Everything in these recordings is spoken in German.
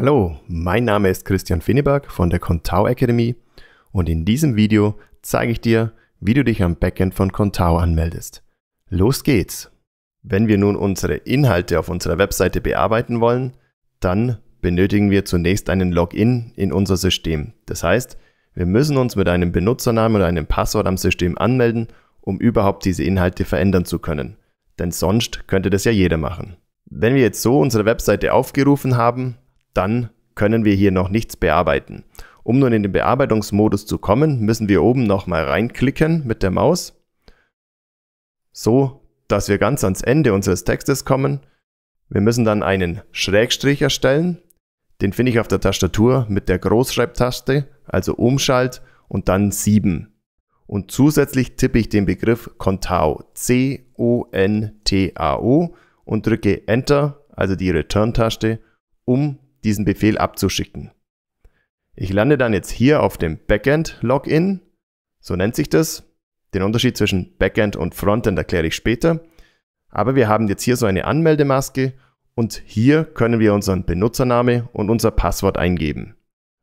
Hallo, mein Name ist Christian Finneberg von der Contao Academy und in diesem Video zeige ich dir, wie du dich am Backend von Contao anmeldest. Los geht's! Wenn wir nun unsere Inhalte auf unserer Webseite bearbeiten wollen, dann benötigen wir zunächst einen Login in unser System. Das heißt, wir müssen uns mit einem Benutzernamen oder einem Passwort am System anmelden, um überhaupt diese Inhalte verändern zu können. Denn sonst könnte das ja jeder machen. Wenn wir jetzt so unsere Webseite aufgerufen haben, dann können wir hier noch nichts bearbeiten. Um nun in den Bearbeitungsmodus zu kommen, müssen wir oben nochmal reinklicken mit der Maus, so dass wir ganz ans Ende unseres Textes kommen. Wir müssen dann einen Schrägstrich erstellen, den finde ich auf der Tastatur mit der Großschreibtaste, also Umschalt und dann 7. Und zusätzlich tippe ich den Begriff Contao, C-O-N-T-A-O und drücke Enter, also die Return-Taste, um diesen Befehl abzuschicken. Ich lande dann jetzt hier auf dem Backend-Login, so nennt sich das. Den Unterschied zwischen Backend und Frontend erkläre ich später. Aber wir haben jetzt hier so eine Anmeldemaske und hier können wir unseren Benutzername und unser Passwort eingeben.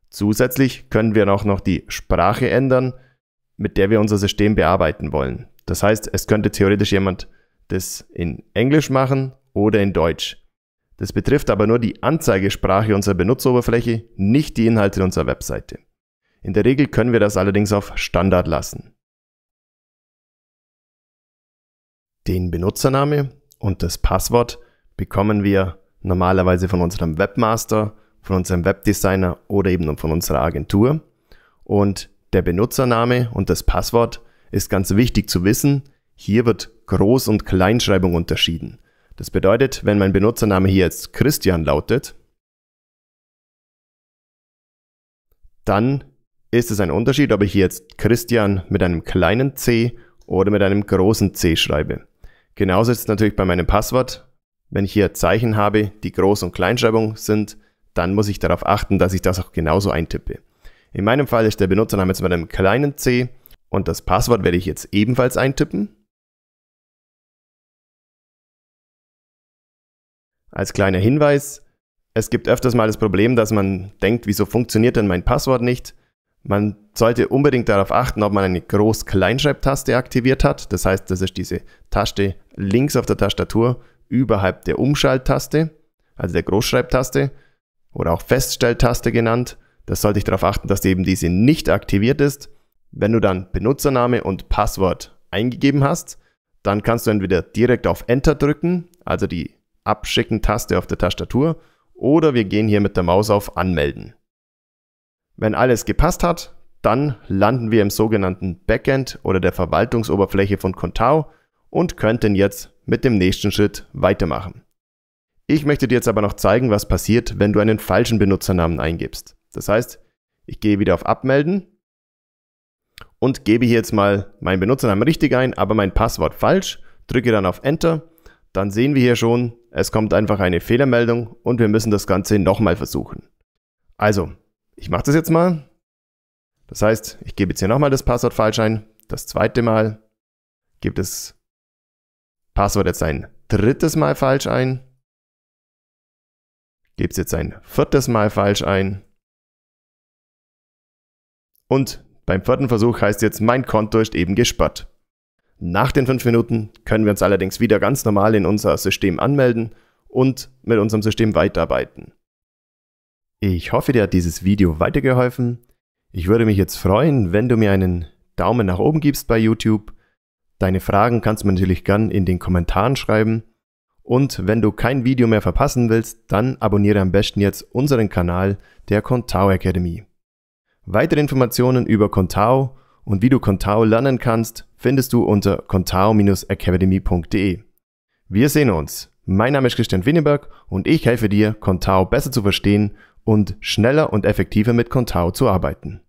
Zusätzlich können wir auch noch die Sprache ändern, mit der wir unser System bearbeiten wollen. Das heißt, es könnte theoretisch jemand das in Englisch machen oder in Deutsch. Das betrifft aber nur die Anzeigesprache unserer Benutzeroberfläche, nicht die Inhalte unserer Webseite. In der Regel können wir das allerdings auf Standard lassen. Den Benutzername und das Passwort bekommen wir normalerweise von unserem Webmaster, von unserem Webdesigner oder eben von unserer Agentur. Und der Benutzername und das Passwort ist ganz wichtig zu wissen. Hier wird Groß- und Kleinschreibung unterschieden. Das bedeutet, wenn mein Benutzername hier jetzt Christian lautet, dann ist es ein Unterschied, ob ich hier jetzt Christian mit einem kleinen c oder mit einem großen c schreibe. Genauso ist es natürlich bei meinem Passwort. Wenn ich hier Zeichen habe, die Groß- und Kleinschreibung sind, dann muss ich darauf achten, dass ich das auch genauso eintippe. In meinem Fall ist der Benutzername jetzt mit einem kleinen c und das Passwort werde ich jetzt ebenfalls eintippen. Als kleiner Hinweis, es gibt öfters mal das Problem, dass man denkt, wieso funktioniert denn mein Passwort nicht? Man sollte unbedingt darauf achten, ob man eine Groß-Kleinschreibtaste aktiviert hat. Das heißt, das ist diese Taste links auf der Tastatur überhalb der Umschalttaste, also der Großschreibtaste oder auch Feststelltaste genannt. Das sollte ich darauf achten, dass eben diese nicht aktiviert ist. Wenn du dann Benutzername und Passwort eingegeben hast, dann kannst du entweder direkt auf Enter drücken, also die Abschicken-Taste auf der Tastatur oder wir gehen hier mit der Maus auf Anmelden. Wenn alles gepasst hat, dann landen wir im sogenannten Backend oder der Verwaltungsoberfläche von Contao und könnten jetzt mit dem nächsten Schritt weitermachen. Ich möchte dir jetzt aber noch zeigen, was passiert, wenn du einen falschen Benutzernamen eingibst. Das heißt, ich gehe wieder auf Abmelden und gebe hier jetzt mal meinen Benutzernamen richtig ein, aber mein Passwort falsch, drücke dann auf Enter dann sehen wir hier schon, es kommt einfach eine Fehlermeldung und wir müssen das Ganze nochmal versuchen. Also, ich mache das jetzt mal. Das heißt, ich gebe jetzt hier nochmal das Passwort falsch ein. Das zweite Mal gebe das Passwort jetzt ein drittes Mal falsch ein. Gebe es jetzt ein viertes Mal falsch ein. Und beim vierten Versuch heißt jetzt, mein Konto ist eben gesperrt. Nach den fünf Minuten können wir uns allerdings wieder ganz normal in unser System anmelden und mit unserem System weiterarbeiten. Ich hoffe, dir hat dieses Video weitergeholfen. Ich würde mich jetzt freuen, wenn du mir einen Daumen nach oben gibst bei YouTube. Deine Fragen kannst du mir natürlich gern in den Kommentaren schreiben. Und wenn du kein Video mehr verpassen willst, dann abonniere am besten jetzt unseren Kanal der Contao Academy. Weitere Informationen über Contao und wie du Contao lernen kannst, findest du unter contao-academy.de. Wir sehen uns. Mein Name ist Christian Winneberg und ich helfe dir, Contao besser zu verstehen und schneller und effektiver mit Contao zu arbeiten.